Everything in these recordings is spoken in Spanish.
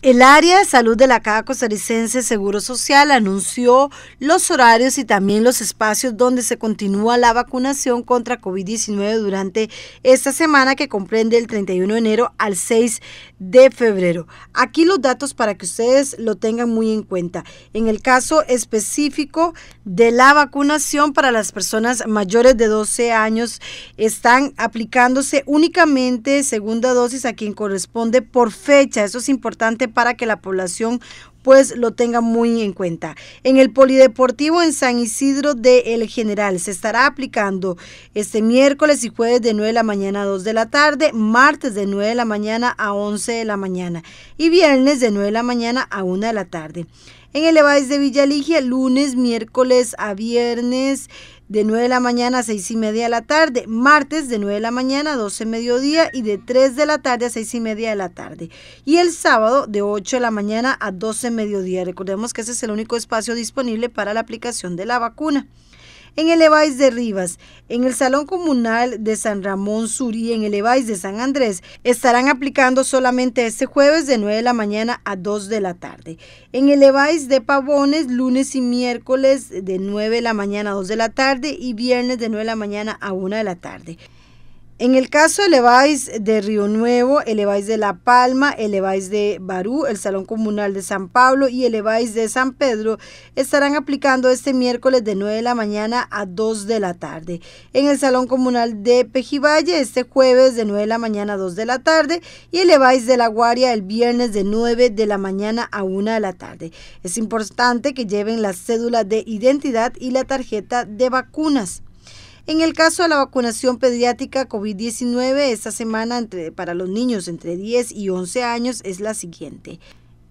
El área de salud de la Caja Costarricense Seguro Social anunció los horarios y también los espacios donde se continúa la vacunación contra COVID-19 durante esta semana que comprende el 31 de enero al 6 de febrero. Aquí los datos para que ustedes lo tengan muy en cuenta. En el caso específico de la vacunación para las personas mayores de 12 años, están aplicándose únicamente segunda dosis a quien corresponde por fecha. Eso es importante para que la población pues lo tenga muy en cuenta. En el Polideportivo en San Isidro de El General se estará aplicando este miércoles y jueves de 9 de la mañana a 2 de la tarde, martes de 9 de la mañana a 11 de la mañana y viernes de 9 de la mañana a 1 de la tarde. En el EBAIS de Villa Ligia, lunes, miércoles a viernes de 9 de la mañana a 6 y media de la tarde, martes de 9 de la mañana a 12 mediodía y de 3 de la tarde a 6 y media de la tarde. Y el sábado de 8 de la mañana a 12 mediodía. Recordemos que ese es el único espacio disponible para la aplicación de la vacuna en el Evais de Rivas, en el Salón Comunal de San Ramón Sur y en el Evais de San Andrés, estarán aplicando solamente este jueves de 9 de la mañana a 2 de la tarde. En el Evais de Pavones, lunes y miércoles de 9 de la mañana a 2 de la tarde y viernes de 9 de la mañana a 1 de la tarde. En el caso de de Río Nuevo, Eleváis de La Palma, Eleváis de Barú, el Salón Comunal de San Pablo y el de San Pedro estarán aplicando este miércoles de 9 de la mañana a 2 de la tarde. En el Salón Comunal de Pejivalle este jueves de 9 de la mañana a 2 de la tarde y eleváis de La Guaria el viernes de 9 de la mañana a 1 de la tarde. Es importante que lleven la cédula de identidad y la tarjeta de vacunas. En el caso de la vacunación pediátrica COVID-19, esta semana entre, para los niños entre 10 y 11 años es la siguiente.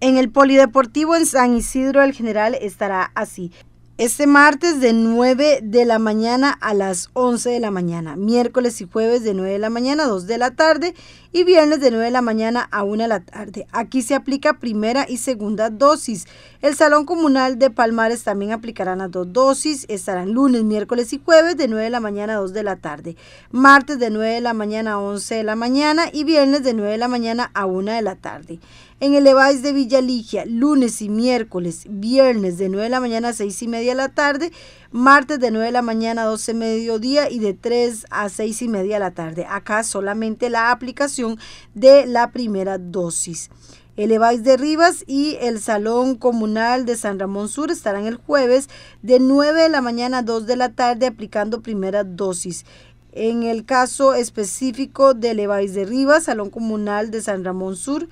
En el Polideportivo en San Isidro, el general estará así. Este martes de 9 de la mañana a las 11 de la mañana, miércoles y jueves de 9 de la mañana a 2 de la tarde y viernes de 9 de la mañana a 1 de la tarde. Aquí se aplica primera y segunda dosis. El Salón Comunal de Palmares también aplicará las dos dosis. Estarán lunes, miércoles y jueves de 9 de la mañana a 2 de la tarde, martes de 9 de la mañana a 11 de la mañana y viernes de 9 de la mañana a 1 de la tarde. En el EVAIS de Villa Ligia, lunes y miércoles, viernes de 9 de la mañana a 6 y media la tarde, martes de 9 de la mañana a 12 mediodía y de 3 a 6 y media de la tarde. Acá solamente la aplicación de la primera dosis. El EVAIS de Rivas y el Salón Comunal de San Ramón Sur estarán el jueves de 9 de la mañana a 2 de la tarde aplicando primera dosis. En el caso específico de EVAIS de Rivas, Salón Comunal de San Ramón Sur,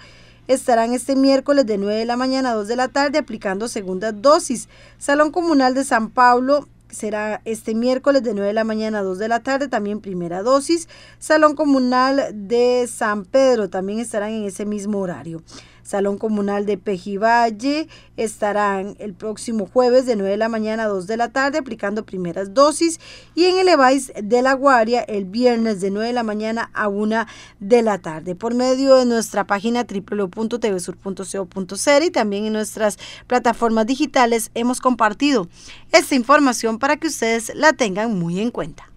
estarán este miércoles de 9 de la mañana a 2 de la tarde aplicando segunda dosis. Salón Comunal de San Pablo será este miércoles de 9 de la mañana a 2 de la tarde, también primera dosis. Salón Comunal de San Pedro también estarán en ese mismo horario. Salón Comunal de Pejivalle. Estarán el próximo jueves de 9 de la mañana a 2 de la tarde aplicando primeras dosis y en el EVAIS de la Guardia el viernes de 9 de la mañana a 1 de la tarde. Por medio de nuestra página www.tvsur.co.cer y también en nuestras plataformas digitales hemos compartido esta información para que ustedes la tengan muy en cuenta.